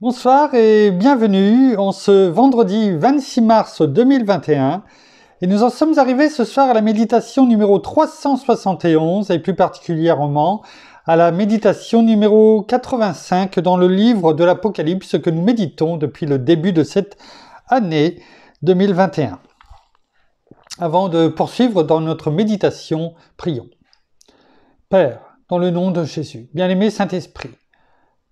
Bonsoir et bienvenue en ce vendredi 26 mars 2021. Et nous en sommes arrivés ce soir à la méditation numéro 371 et plus particulièrement à la méditation numéro 85 dans le livre de l'Apocalypse que nous méditons depuis le début de cette année 2021. Avant de poursuivre dans notre méditation, prions. Père, dans le nom de Jésus, bien-aimé Saint-Esprit,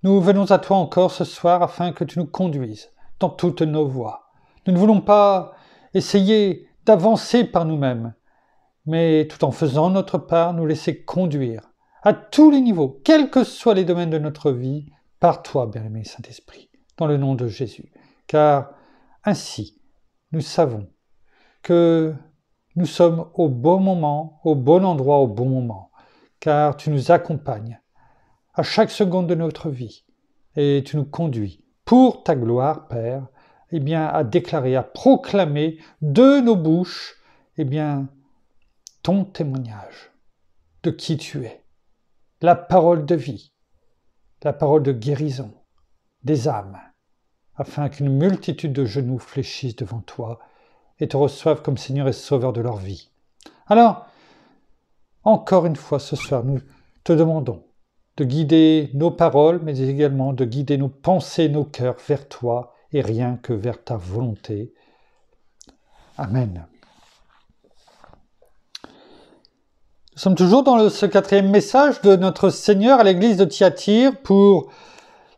nous venons à toi encore ce soir afin que tu nous conduises dans toutes nos voies. Nous ne voulons pas essayer d'avancer par nous-mêmes, mais tout en faisant notre part, nous laisser conduire à tous les niveaux, quels que soient les domaines de notre vie, par toi, bien-aimé Saint-Esprit, dans le nom de Jésus. Car ainsi, nous savons que nous sommes au bon moment, au bon endroit, au bon moment, car tu nous accompagnes à chaque seconde de notre vie. Et tu nous conduis pour ta gloire, Père, eh bien, à déclarer, à proclamer de nos bouches, eh bien, ton témoignage de qui tu es, la parole de vie, la parole de guérison des âmes, afin qu'une multitude de genoux fléchissent devant toi et te reçoivent comme Seigneur et Sauveur de leur vie. Alors, encore une fois ce soir, nous te demandons de guider nos paroles, mais également de guider nos pensées, nos cœurs vers toi et rien que vers ta volonté. Amen. Nous sommes toujours dans ce quatrième message de notre Seigneur à l'église de Thyatire pour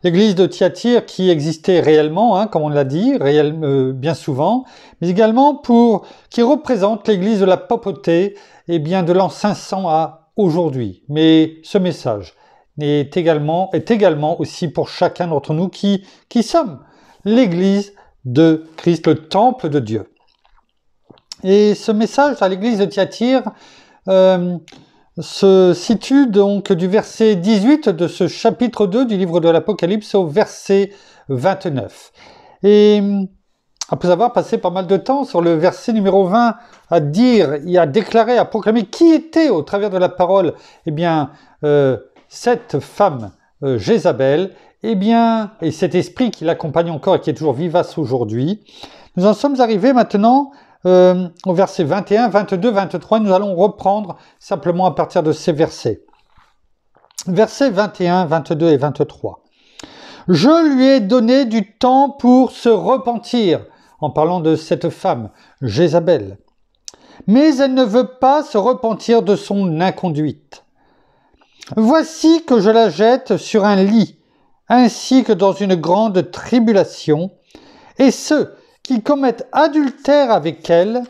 l'église de Thyatire qui existait réellement, hein, comme on l'a dit, euh, bien souvent, mais également pour qui représente l'église de la papauté et bien de l'an 500 à aujourd'hui. Mais ce message, est également, est également aussi pour chacun d'entre nous qui, qui sommes l'Église de Christ, le temple de Dieu. Et ce message à l'Église de Thyatire euh, se situe donc du verset 18 de ce chapitre 2 du livre de l'Apocalypse au verset 29. Et après avoir passé pas mal de temps sur le verset numéro 20 à dire à déclarer, à proclamer qui était au travers de la parole, eh bien, euh, cette femme euh, Jézabel, eh bien, et cet esprit qui l'accompagne encore et qui est toujours vivace aujourd'hui, nous en sommes arrivés maintenant euh, au verset 21, 22, 23. Nous allons reprendre simplement à partir de ces versets. Versets 21, 22 et 23. Je lui ai donné du temps pour se repentir, en parlant de cette femme, Jézabel. Mais elle ne veut pas se repentir de son inconduite. Voici que je la jette sur un lit, ainsi que dans une grande tribulation, et ceux qui commettent adultère avec elle,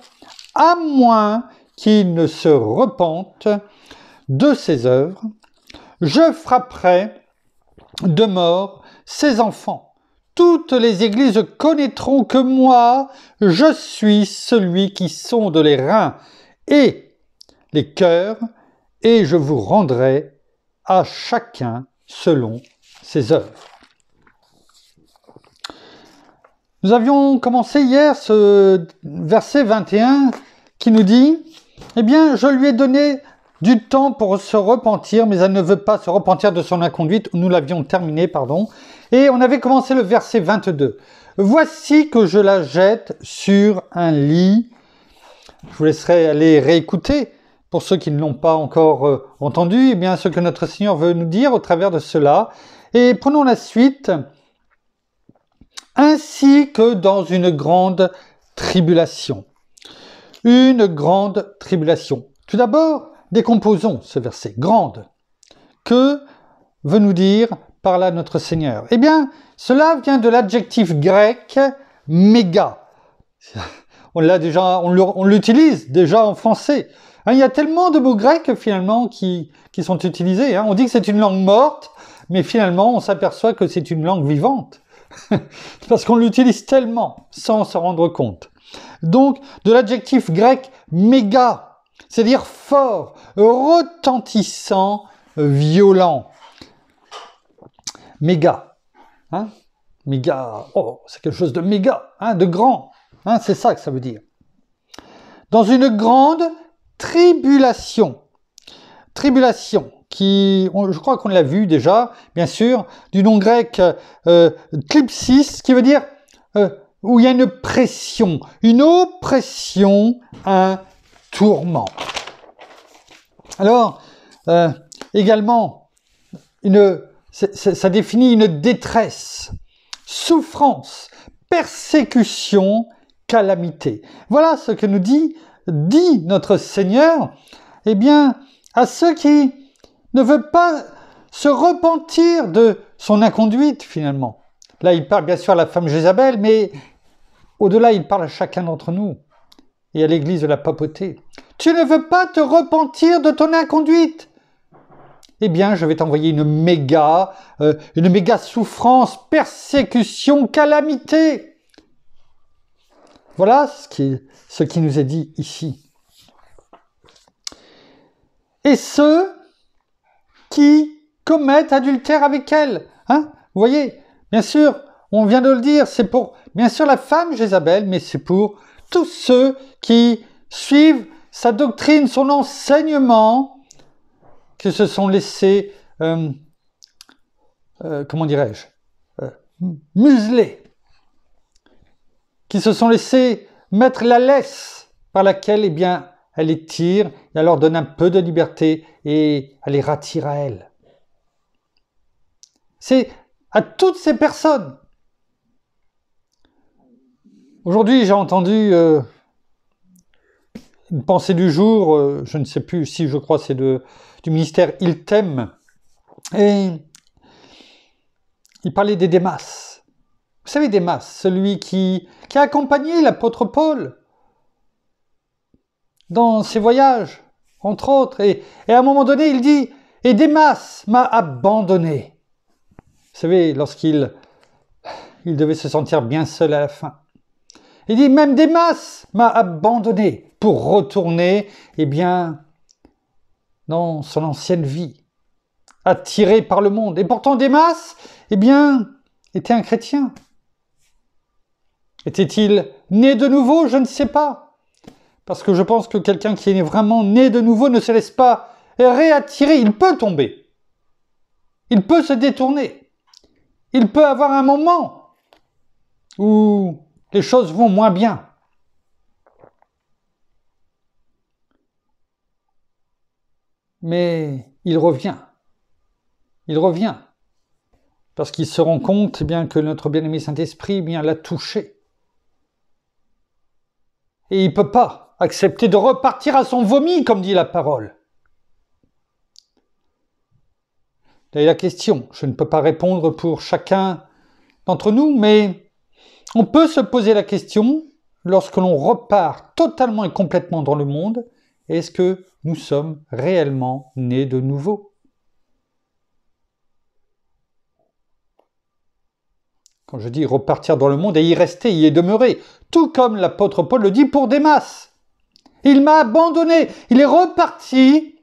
à moins qu'ils ne se repentent de ses œuvres, je frapperai de mort ses enfants toutes les églises connaîtront que moi, je suis celui qui sonde les reins et les cœurs, et je vous rendrai à chacun selon ses œuvres. Nous avions commencé hier ce verset 21 qui nous dit, Eh bien, je lui ai donné du temps pour se repentir, mais elle ne veut pas se repentir de son inconduite. Nous l'avions terminé, pardon. Et on avait commencé le verset 22. Voici que je la jette sur un lit. Je vous laisserai aller réécouter pour ceux qui ne l'ont pas encore euh, entendu, eh bien, ce que notre Seigneur veut nous dire au travers de cela. Et prenons la suite. Ainsi que dans une grande tribulation. Une grande tribulation. Tout d'abord, décomposons ce verset. Grande. Que veut nous dire par là notre Seigneur Eh bien, cela vient de l'adjectif grec méga. On on l'utilise déjà en français. Hein, il y a tellement de mots grecs finalement qui, qui sont utilisés. Hein. On dit que c'est une langue morte, mais finalement on s'aperçoit que c'est une langue vivante. Parce qu'on l'utilise tellement sans se rendre compte. Donc de l'adjectif grec méga, c'est-à-dire fort, retentissant, violent. Méga. Hein. méga, oh, c'est quelque chose de méga, de grand. c'est ça que ça veut dire. Dans une grande tribulation. Tribulation, qui, je crois qu'on l'a vu déjà, bien sûr, du nom grec euh, qui veut dire euh, où il y a une pression, une oppression, un tourment. Alors, euh, également, une, ça définit une détresse, souffrance, persécution, calamité. Voilà ce que nous dit dit notre Seigneur, eh bien, à ceux qui ne veulent pas se repentir de son inconduite finalement. Là, il parle bien sûr à la femme Jézabel, mais au-delà, il parle à chacun d'entre nous et à l'église de la papauté. Tu ne veux pas te repentir de ton inconduite Eh bien, je vais t'envoyer une méga, euh, une méga souffrance, persécution, calamité. Voilà ce qui, ce qui nous est dit ici. Et ceux qui commettent adultère avec elle. Hein Vous voyez, bien sûr, on vient de le dire, c'est pour, bien sûr, la femme Jézabel, mais c'est pour tous ceux qui suivent sa doctrine, son enseignement, qui se sont laissés, euh, euh, comment dirais-je, euh, muselés qui se sont laissés mettre la laisse par laquelle, eh bien, elle les tire, et elle leur donne un peu de liberté et elle les rattire à elle. C'est à toutes ces personnes. Aujourd'hui, j'ai entendu euh, une pensée du jour, euh, je ne sais plus si je crois c'est du ministère Il t'aime, et il parlait des démas. Vous savez, Démas, celui qui, a accompagné l'apôtre Paul dans ses voyages, entre autres, et, à un moment donné, il dit, et Démas m'a abandonné. Vous savez, lorsqu'il devait se sentir bien seul à la fin. Il dit, même Démas m'a abandonné pour retourner, eh bien, dans son ancienne vie, attiré par le monde. Et pourtant, Démas, eh bien, était un chrétien. Était-il né de nouveau Je ne sais pas. Parce que je pense que quelqu'un qui est vraiment né de nouveau ne se laisse pas réattirer. Il peut tomber. Il peut se détourner. Il peut avoir un moment où les choses vont moins bien. Mais il revient. Il revient. Parce qu'il se rend compte eh bien, que notre bien-aimé Saint-Esprit eh bien l'a touché et il ne peut pas accepter de repartir à son vomi, comme dit la parole. D'ailleurs, la question. Je ne peux pas répondre pour chacun d'entre nous, mais on peut se poser la question, lorsque l'on repart totalement et complètement dans le monde, est-ce que nous sommes réellement nés de nouveau Quand je dis repartir dans le monde et y rester, y est demeurer, tout comme l'apôtre Paul le dit pour des masses. Il m'a abandonné, il est reparti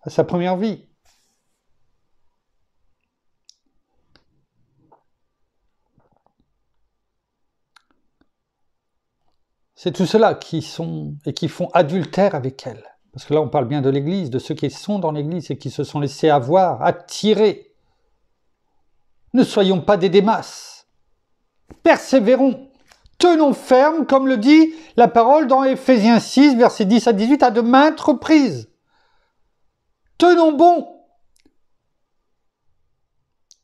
à sa première vie. C'est tout cela qui sont et qui font adultère avec elle. Parce que là, on parle bien de l'Église, de ceux qui sont dans l'Église et qui se sont laissés avoir, attirer. Ne soyons pas des démasses persévérons, tenons ferme, comme le dit la parole dans Ephésiens 6, versets 10 à 18, à de maintes reprises. Tenons bon.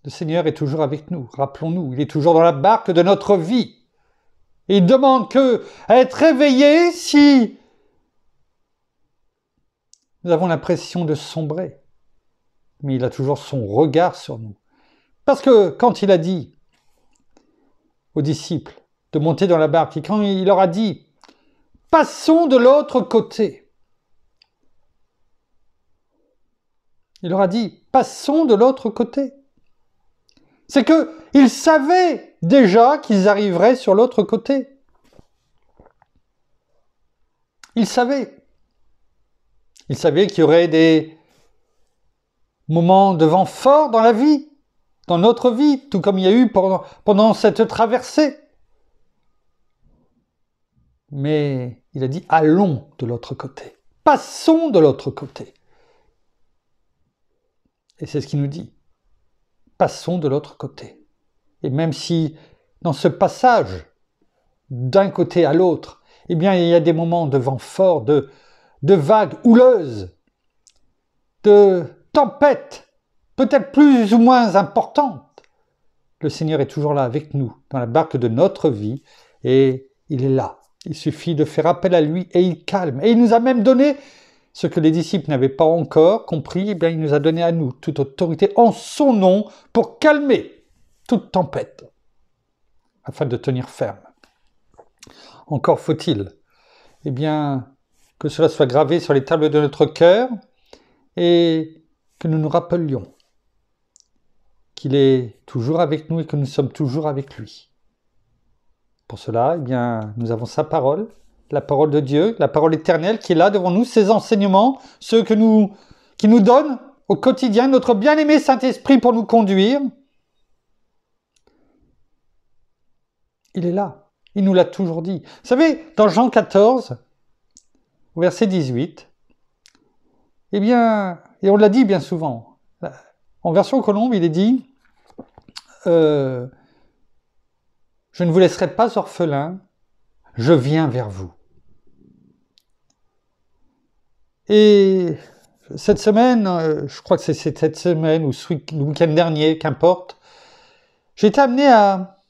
Le Seigneur est toujours avec nous, rappelons-nous, il est toujours dans la barque de notre vie. il demande que à être réveillé si nous avons l'impression de sombrer. Mais il a toujours son regard sur nous. Parce que quand il a dit aux disciples de monter dans la barque. Et quand il leur a dit, passons de l'autre côté, il leur a dit, passons de l'autre côté. C'est que ils savaient déjà qu'ils arriveraient sur l'autre côté. Ils savaient. Ils savaient qu'il y aurait des moments de vent fort dans la vie dans notre vie, tout comme il y a eu pendant, cette traversée. Mais il a dit allons de l'autre côté, passons de l'autre côté. Et c'est ce qu'il nous dit. Passons de l'autre côté. Et même si dans ce passage d'un côté à l'autre, eh bien, il y a des moments de vent fort, de, de vagues houleuses, de tempêtes, peut-être plus ou moins importante. le Seigneur est toujours là avec nous, dans la barque de notre vie, et il est là. Il suffit de faire appel à lui et il calme. Et il nous a même donné ce que les disciples n'avaient pas encore compris, eh bien, il nous a donné à nous toute autorité en son nom pour calmer toute tempête, afin de tenir ferme. Encore faut-il, eh bien, que cela soit gravé sur les tables de notre cœur et que nous nous rappelions qu'il est toujours avec nous et que nous sommes toujours avec lui. Pour cela, eh bien, nous avons sa parole, la parole de Dieu, la parole éternelle qui est là devant nous, ses enseignements, ceux que nous, qui nous donne au quotidien notre bien-aimé Saint-Esprit pour nous conduire. Il est là. Il nous l'a toujours dit. Vous savez, dans Jean 14, verset 18, eh bien, et on l'a dit bien souvent, en version colombe, il est dit euh, je ne vous laisserai pas orphelin, je viens vers vous. Et cette semaine, euh, je crois que c'est cette semaine ou ce week-end dernier, qu'importe, j'ai été amené à,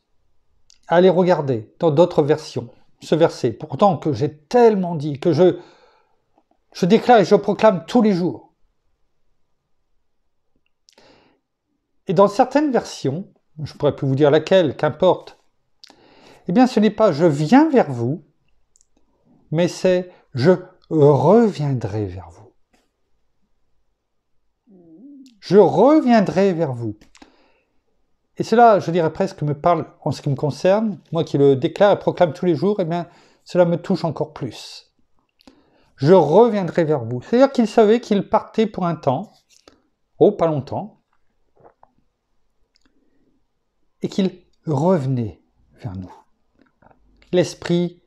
aller regarder dans d'autres versions ce verset, pourtant que j'ai tellement dit, que je, je déclare et je proclame tous les jours. Et dans certaines versions, je pourrais plus vous dire laquelle, qu'importe. Eh bien, ce n'est pas je viens vers vous, mais c'est je reviendrai vers vous. Je reviendrai vers vous. Et cela, je dirais presque, me parle en ce qui me concerne, moi qui le déclare et proclame tous les jours, eh bien, cela me touche encore plus. Je reviendrai vers vous. C'est-à-dire qu'il savait qu'il partait pour un temps, oh pas longtemps, et qu'il revenait vers nous. L'Esprit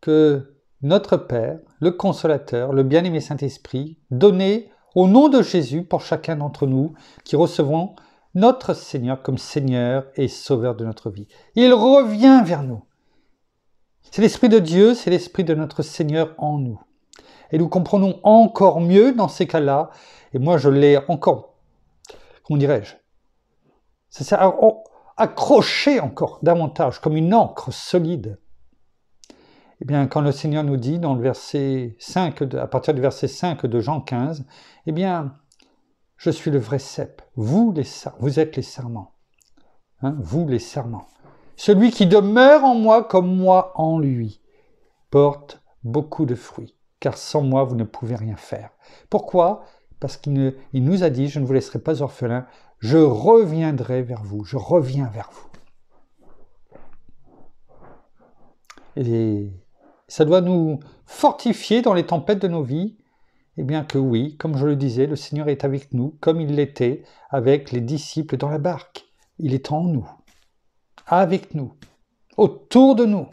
que notre Père, le Consolateur, le bien-aimé Saint-Esprit, donnait au nom de Jésus pour chacun d'entre nous qui recevons notre Seigneur comme Seigneur et Sauveur de notre vie. Il revient vers nous. C'est l'Esprit de Dieu, c'est l'Esprit de notre Seigneur en nous. Et nous comprenons encore mieux dans ces cas-là, et moi je l'ai encore, comment dirais-je, ça s'est accroché encore davantage, comme une encre solide. Eh bien, quand le Seigneur nous dit dans le verset 5, à partir du verset 5 de Jean 15, eh bien, je suis le vrai cep. Vous, vous êtes les serments. Hein, vous, les serments. Celui qui demeure en moi comme moi en lui porte beaucoup de fruits, car sans moi, vous ne pouvez rien faire. Pourquoi Parce qu'il nous a dit, je ne vous laisserai pas orphelins, je reviendrai vers vous, je reviens vers vous. Et ça doit nous fortifier dans les tempêtes de nos vies. Eh bien que oui, comme je le disais, le Seigneur est avec nous, comme il l'était avec les disciples dans la barque. Il est en nous, avec nous, autour de nous.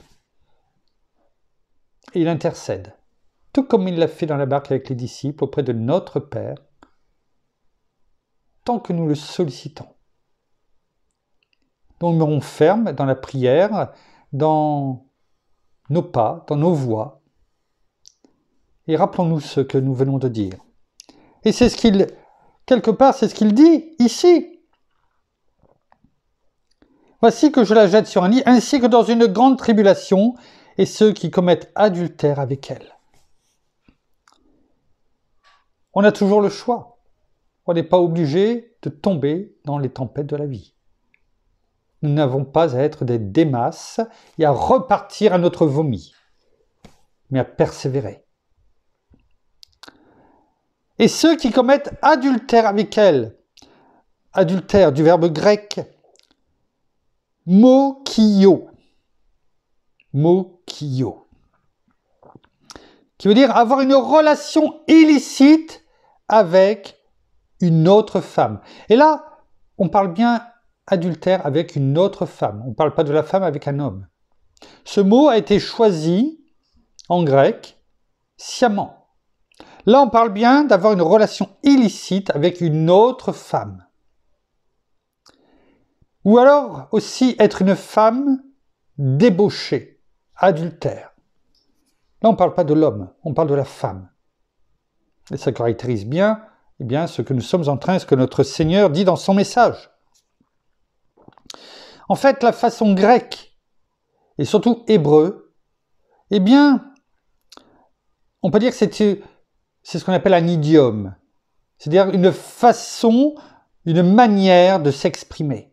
Et il intercède, tout comme il l'a fait dans la barque avec les disciples auprès de notre Père, tant que nous le sollicitons. Nous demeurons fermes dans la prière, dans nos pas, dans nos voix. Et rappelons-nous ce que nous venons de dire. Et c'est ce qu'il, quelque part, c'est ce qu'il dit ici. Voici que je la jette sur un lit, ainsi que dans une grande tribulation, et ceux qui commettent adultère avec elle. On a toujours le choix. On n'est pas obligé de tomber dans les tempêtes de la vie. Nous n'avons pas à être des démasses et à repartir à notre vomi, mais à persévérer. Et ceux qui commettent adultère avec elle, adultère du verbe grec mokio, mokio, qui veut dire avoir une relation illicite avec une autre femme. Et là, on parle bien adultère avec une autre femme. On ne parle pas de la femme avec un homme. Ce mot a été choisi en grec sciemment. Là, on parle bien d'avoir une relation illicite avec une autre femme. Ou alors aussi être une femme débauchée, adultère. Là, on ne parle pas de l'homme, on parle de la femme. Et ça caractérise bien eh bien, ce que nous sommes en train, ce que notre Seigneur dit dans son message. En fait, la façon grecque, et surtout hébreu, eh bien, on peut dire que c'est, ce qu'on appelle un idiome, c'est-à-dire une façon, une manière de s'exprimer.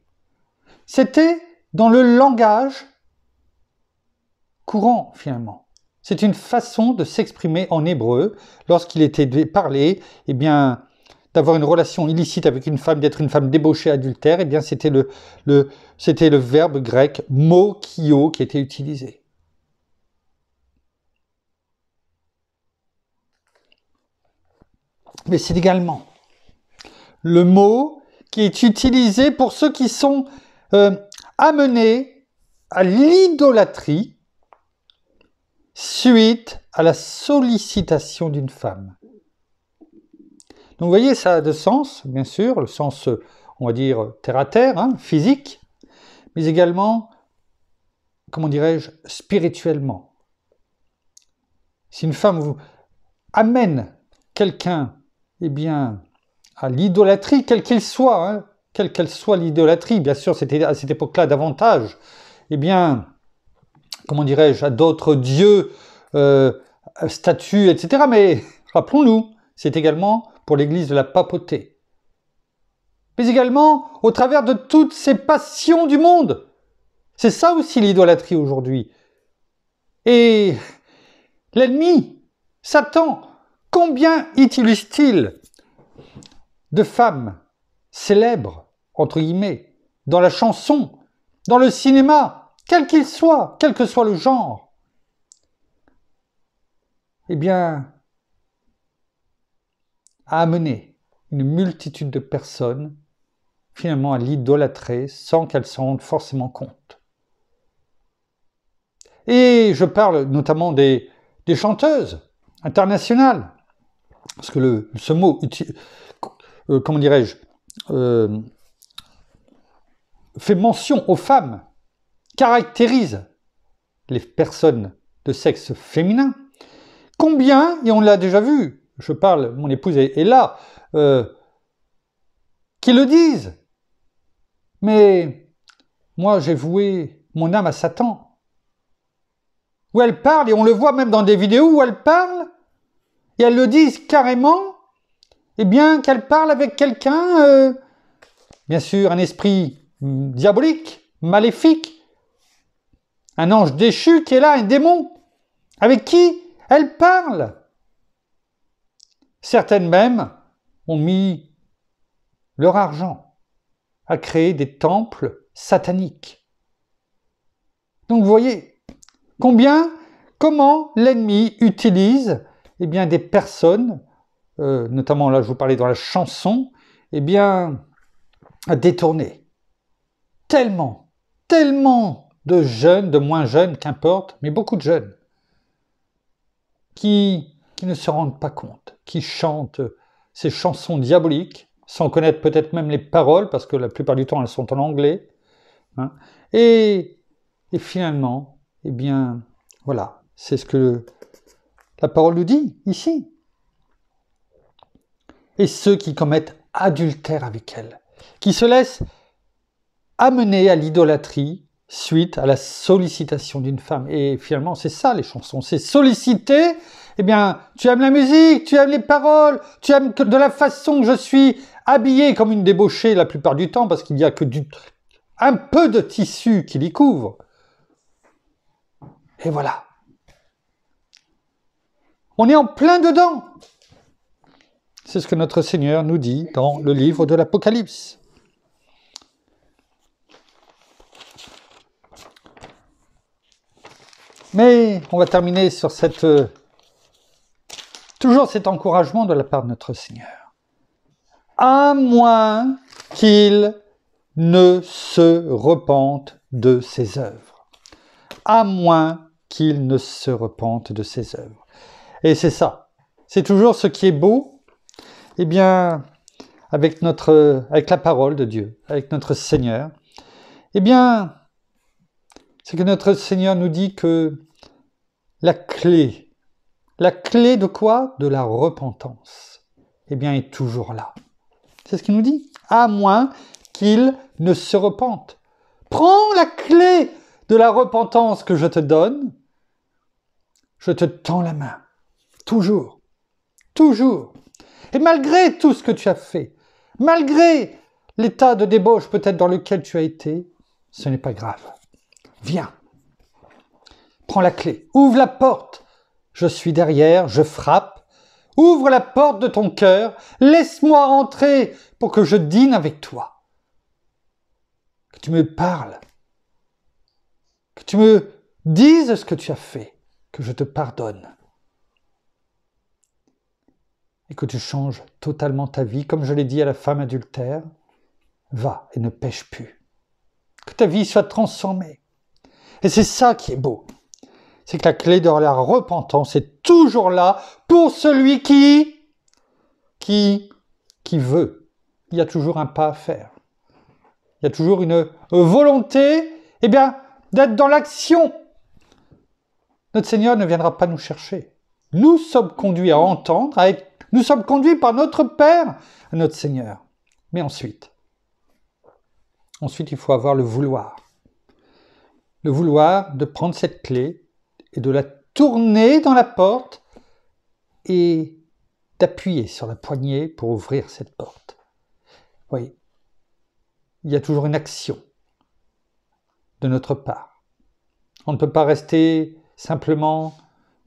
C'était dans le langage courant, finalement. C'est une façon de s'exprimer en hébreu. Lorsqu'il était parlé, eh bien, d'avoir une relation illicite avec une femme, d'être une femme débauchée adultère, eh bien c'était le, c'était le verbe grec mochio qui était utilisé. Mais c'est également le mot qui est utilisé pour ceux qui sont euh, amenés à l'idolâtrie suite à la sollicitation d'une femme. Donc vous voyez, ça a deux sens, bien sûr, le sens, on va dire, terre-à-terre, hein, physique, mais également, comment dirais-je, spirituellement. Si une femme vous amène quelqu'un, eh bien, à l'idolâtrie, quelle soit, hein, quelle qu'elle soit l'idolâtrie, bien sûr, c'était à cette époque-là davantage, eh bien, comment dirais-je, à d'autres dieux, euh, statues, etc. Mais rappelons-nous, c'est également pour l'Église de la papauté, mais également au travers de toutes ces passions du monde. C'est ça aussi l'idolâtrie aujourd'hui. Et l'ennemi, Satan, combien utilise-t-il de femmes célèbres, entre guillemets, dans la chanson, dans le cinéma, quel qu'il soit, quel que soit le genre Eh bien, a amené une multitude de personnes finalement à l'idolâtrer sans qu'elles s'en rendent forcément compte. Et je parle notamment des, chanteuses internationales, parce que le, ce mot, euh, comment dirais-je, euh, fait mention aux femmes, caractérise les personnes de sexe féminin, combien, et on l'a déjà vu, je parle, mon épouse est, là, euh, qui le disent. Mais moi, j'ai voué mon âme à Satan. Où elle parle, et on le voit même dans des vidéos où elle parle, et elle le disent carrément, eh bien, qu'elle parle avec quelqu'un, euh, bien sûr, un esprit diabolique, maléfique, un ange déchu qui est là, un démon, avec qui elle parle. Certaines même ont mis leur argent à créer des temples sataniques. Donc vous voyez combien, comment l'ennemi utilise eh bien, des personnes, euh, notamment là je vous parlais dans la chanson, eh bien, à détourner tellement, tellement de jeunes, de moins jeunes, qu'importe, mais beaucoup de jeunes, qui qui ne se rendent pas compte, qui chantent ces chansons diaboliques, sans connaître peut-être même les paroles, parce que la plupart du temps elles sont en anglais. Hein. Et, et, finalement, eh bien, voilà, c'est ce que la parole nous dit ici. Et ceux qui commettent adultère avec elle, qui se laissent amener à l'idolâtrie, suite à la sollicitation d'une femme. Et finalement, c'est ça les chansons, c'est solliciter. Eh bien, tu aimes la musique, tu aimes les paroles, tu aimes de la façon que je suis habillé comme une débauchée la plupart du temps parce qu'il n'y a que du, un peu de tissu qui l'y couvre. Et voilà. On est en plein dedans. C'est ce que notre Seigneur nous dit dans le livre de l'Apocalypse. Mais on va terminer sur cette euh, toujours cet encouragement de la part de notre Seigneur. À moins qu'il ne se repente de ses œuvres. À moins qu'il ne se repente de ses œuvres. Et c'est ça. C'est toujours ce qui est beau. Eh bien, avec notre, avec la parole de Dieu, avec notre Seigneur, eh bien, c'est que notre Seigneur nous dit que la clé, la clé de quoi De la repentance, eh bien, est toujours là. C'est ce qu'il nous dit, à moins qu'il ne se repente. Prends la clé de la repentance que je te donne, je te tends la main, toujours, toujours. Et malgré tout ce que tu as fait, malgré l'état de débauche peut-être dans lequel tu as été, ce n'est pas grave. Viens. Prends la clé. Ouvre la porte. Je suis derrière, je frappe. Ouvre la porte de ton cœur. Laisse-moi entrer pour que je dîne avec toi. Que tu me parles. Que tu me dises ce que tu as fait. Que je te pardonne et que tu changes totalement ta vie, comme je l'ai dit à la femme adultère, va et ne pêche plus. Que ta vie soit transformée. Et c'est ça qui est beau. C'est que la clé de la repentance est toujours là pour celui qui, qui, qui veut. Il y a toujours un pas à faire. Il y a toujours une volonté, eh bien, d'être dans l'action. Notre Seigneur ne viendra pas nous chercher. Nous sommes conduits à entendre, à nous sommes conduits par notre Père, notre Seigneur. Mais ensuite, ensuite, il faut avoir le vouloir. Le vouloir de prendre cette clé et de la tourner dans la porte et d'appuyer sur la poignée pour ouvrir cette porte. voyez, il y a toujours une action de notre part. On ne peut pas rester simplement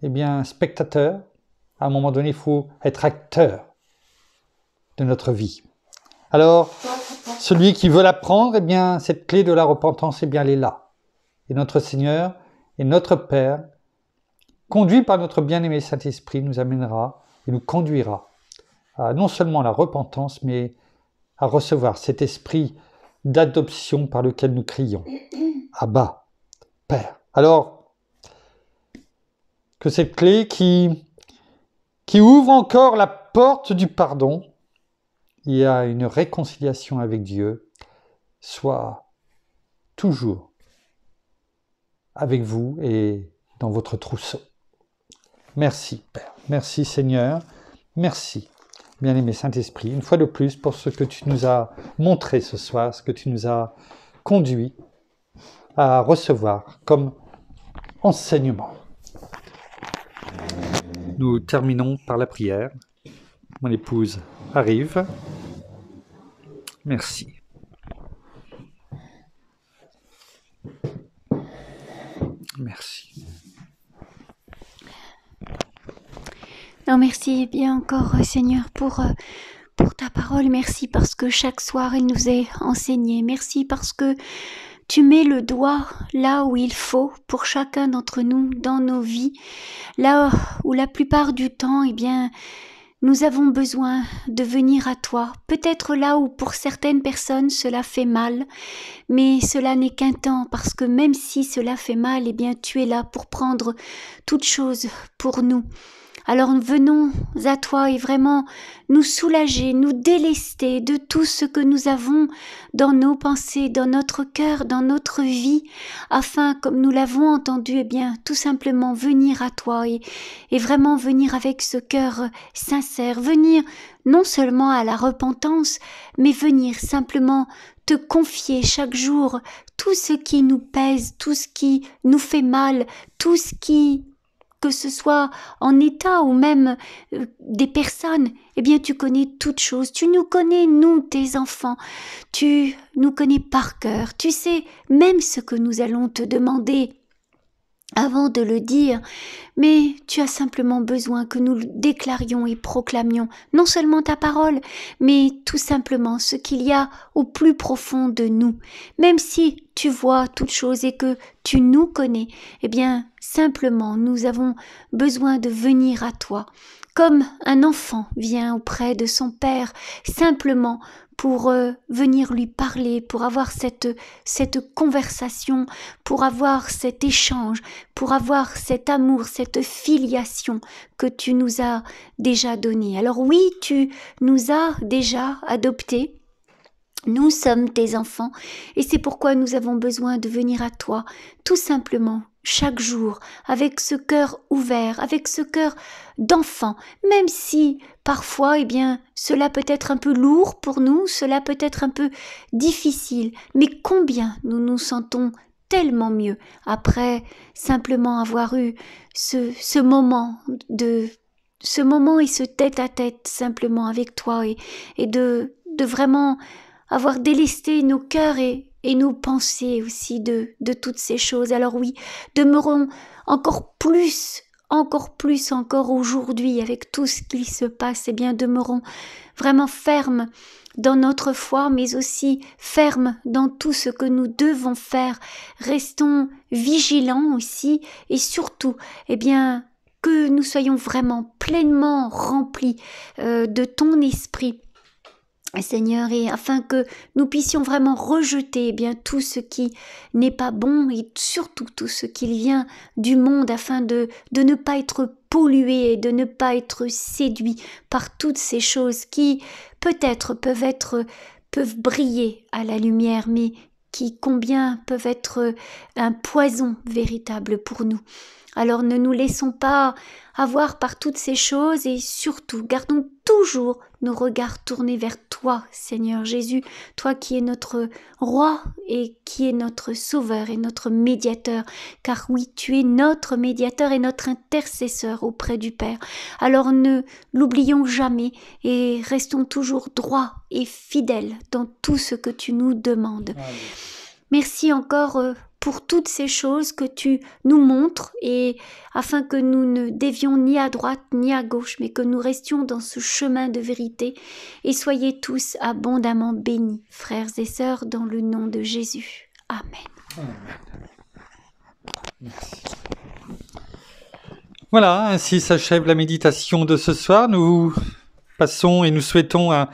eh bien, spectateur. À un moment donné, il faut être acteur de notre vie. Alors, celui qui veut la prendre, eh bien, cette clé de la repentance, est eh bien, elle est là et notre Seigneur et notre Père, conduit par notre bien-aimé Saint-Esprit, nous amènera et nous conduira à non seulement la repentance, mais à recevoir cet esprit d'adoption par lequel nous crions Abba, Père. Alors, que cette clé qui, qui ouvre encore la porte du pardon et à une réconciliation avec Dieu soit toujours avec vous et dans votre trousseau. Merci Père, merci Seigneur, merci bien-aimé Saint-Esprit, une fois de plus pour ce que tu nous as montré ce soir, ce que tu nous as conduit à recevoir comme enseignement. Nous terminons par la prière. Mon épouse arrive. Merci. Merci. Non, merci bien encore, euh, Seigneur, pour, euh, pour ta parole. Merci parce que chaque soir, il nous est enseigné. Merci parce que tu mets le doigt là où il faut pour chacun d'entre nous dans nos vies, là où la plupart du temps, eh bien, nous avons besoin de venir à toi, peut-être là où pour certaines personnes cela fait mal, mais cela n'est qu'un temps parce que même si cela fait mal, eh bien tu es là pour prendre toute chose pour nous. Alors venons à toi et vraiment nous soulager, nous délester de tout ce que nous avons dans nos pensées, dans notre cœur, dans notre vie, afin, comme nous l'avons entendu, eh bien, tout simplement venir à toi et, et vraiment venir avec ce cœur sincère, venir non seulement à la repentance, mais venir simplement te confier chaque jour tout ce qui nous pèse, tout ce qui nous fait mal, tout ce qui que ce soit en état ou même euh, des personnes, eh bien tu connais toutes choses, tu nous connais, nous, tes enfants, tu nous connais par cœur, tu sais même ce que nous allons te demander avant de le dire, mais tu as simplement besoin que nous déclarions et proclamions non seulement ta parole, mais tout simplement ce qu'il y a au plus profond de nous. Même si tu vois toute choses et que tu nous connais, eh bien, simplement, nous avons besoin de venir à toi comme un enfant vient auprès de son Père simplement pour euh, venir lui parler, pour avoir cette, cette conversation, pour avoir cet échange, pour avoir cet amour, cette filiation que tu nous as déjà donné. Alors oui, tu nous as déjà adoptés, nous sommes tes enfants et c'est pourquoi nous avons besoin de venir à toi, tout simplement chaque jour, avec ce cœur ouvert, avec ce cœur d'enfant, même si parfois, eh bien, cela peut être un peu lourd pour nous, cela peut être un peu difficile, mais combien nous nous sentons tellement mieux après simplement avoir eu ce, moment de ce moment et ce tête à tête simplement avec toi et, de, de vraiment avoir délesté nos cœurs et et nous penser aussi de, toutes ces choses. Alors oui, demeurons encore plus, encore plus encore aujourd'hui avec tout ce qui se passe, et eh bien demeurons vraiment fermes dans notre foi, mais aussi fermes dans tout ce que nous devons faire. Restons vigilants aussi et surtout, eh bien, que nous soyons vraiment pleinement remplis euh, de ton esprit Seigneur, et afin que nous puissions vraiment rejeter eh bien tout ce qui n'est pas bon et surtout tout ce qui vient du monde afin de, de ne pas être pollué et de ne pas être séduit par toutes ces choses qui peut-être peuvent être peuvent briller à la lumière mais qui combien peuvent être un poison véritable pour nous. Alors ne nous laissons pas avoir par toutes ces choses et surtout gardons toujours nos regards tournés vers toi, Seigneur Jésus, toi qui es notre roi et qui est notre sauveur et notre médiateur, car oui, tu es notre médiateur et notre intercesseur auprès du Père. Alors ne l'oublions jamais et restons toujours droits et fidèles dans tout ce que tu nous demandes. Merci encore euh, pour toutes ces choses que tu nous montres et afin que nous ne dévions ni à droite ni à gauche, mais que nous restions dans ce chemin de vérité et soyez tous abondamment bénis, frères et sœurs, dans le nom de Jésus. Amen. Voilà, ainsi s'achève la méditation de ce soir. Nous passons et nous souhaitons un,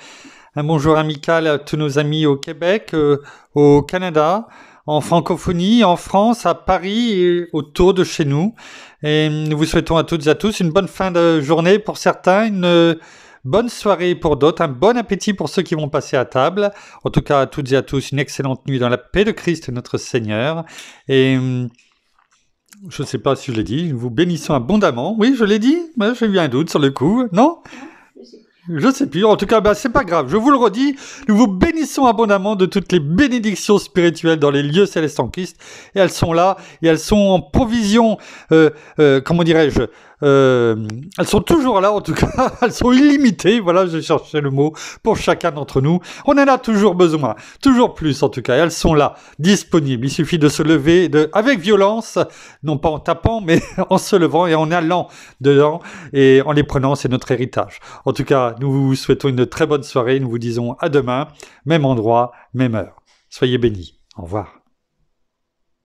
bonjour amical à tous nos amis au Québec, euh, au Canada, en francophonie, en France, à Paris et autour de chez nous. Et nous vous souhaitons à toutes et à tous une bonne fin de journée pour certains, une euh, bonne soirée pour d'autres, un bon appétit pour ceux qui vont passer à table. En tout cas, à toutes et à tous, une excellente nuit dans la paix de Christ notre Seigneur. Et hum, je ne sais pas si je l'ai dit, nous vous bénissons abondamment. Oui, je l'ai dit, j'ai eu un doute sur le coup, non je sais plus. En tout cas, bah, c'est pas grave. Je vous le redis, nous vous bénissons abondamment de toutes les bénédictions spirituelles dans les lieux célestes en Christ. Et elles sont là, et elles sont en provision, euh, euh, comment dirais-je, euh, elles sont toujours là, en tout cas, elles sont illimitées, voilà, j'ai cherché le mot, pour chacun d'entre nous. On en a toujours besoin, toujours plus en tout cas, elles sont là, disponibles. Il suffit de se lever de, avec violence, non pas en tapant, mais en se levant et en allant dedans et en les prenant, c'est notre héritage. En tout cas, nous vous souhaitons une très bonne soirée, nous vous disons à demain, même endroit, même heure. Soyez bénis, au revoir.